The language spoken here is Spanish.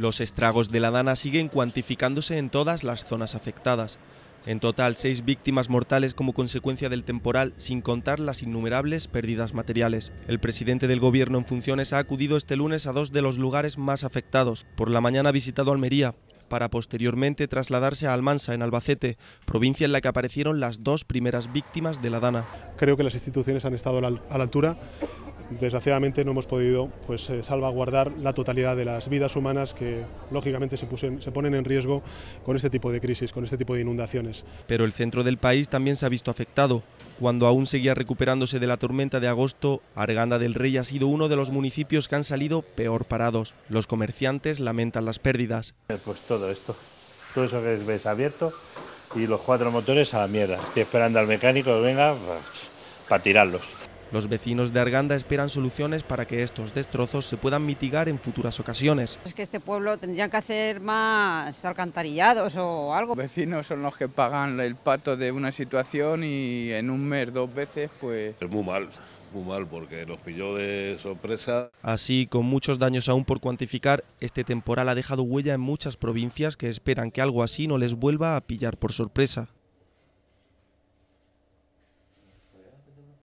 Los estragos de la dana siguen cuantificándose en todas las zonas afectadas. En total, seis víctimas mortales como consecuencia del temporal, sin contar las innumerables pérdidas materiales. El presidente del gobierno en funciones ha acudido este lunes a dos de los lugares más afectados. Por la mañana ha visitado Almería, para posteriormente trasladarse a Almansa, en Albacete, provincia en la que aparecieron las dos primeras víctimas de la Dana. Creo que las instituciones han estado a la altura desgraciadamente no hemos podido pues, eh, salvaguardar la totalidad de las vidas humanas que lógicamente se, se ponen en riesgo con este tipo de crisis, con este tipo de inundaciones. Pero el centro del país también se ha visto afectado. Cuando aún seguía recuperándose de la tormenta de agosto, Arganda del Rey ha sido uno de los municipios que han salido peor parados. Los comerciantes lamentan las pérdidas. Pues todo esto, todo eso que ves abierto y los cuatro motores a la mierda. Estoy esperando al mecánico que venga pues, para tirarlos. Los vecinos de Arganda esperan soluciones para que estos destrozos se puedan mitigar en futuras ocasiones. Es que este pueblo tendrían que hacer más alcantarillados o algo. Los vecinos son los que pagan el pato de una situación y en un mes, dos veces, pues... Es muy mal, muy mal porque nos pilló de sorpresa. Así, con muchos daños aún por cuantificar, este temporal ha dejado huella en muchas provincias que esperan que algo así no les vuelva a pillar por sorpresa.